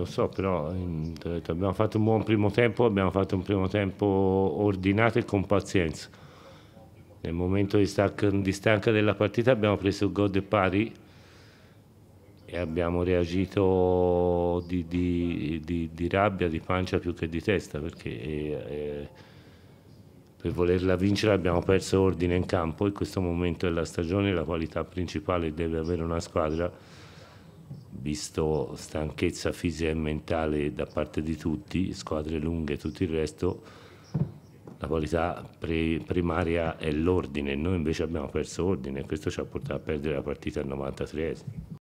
Lo so, però detto, abbiamo fatto un buon primo tempo, abbiamo fatto un primo tempo ordinato e con pazienza. Nel momento di stanca, di stanca della partita abbiamo preso il gol de pari e abbiamo reagito di, di, di, rabbia, di pancia più che di testa, perché eh, eh, per volerla vincere abbiamo perso ordine in campo e questo momento della stagione la qualità principale deve avere una squadra visto stanchezza fisica e mentale da parte di tutti, squadre lunghe e tutto il resto, la qualità primaria è l'ordine, noi invece abbiamo perso ordine e questo ci ha portato a perdere la partita al 93.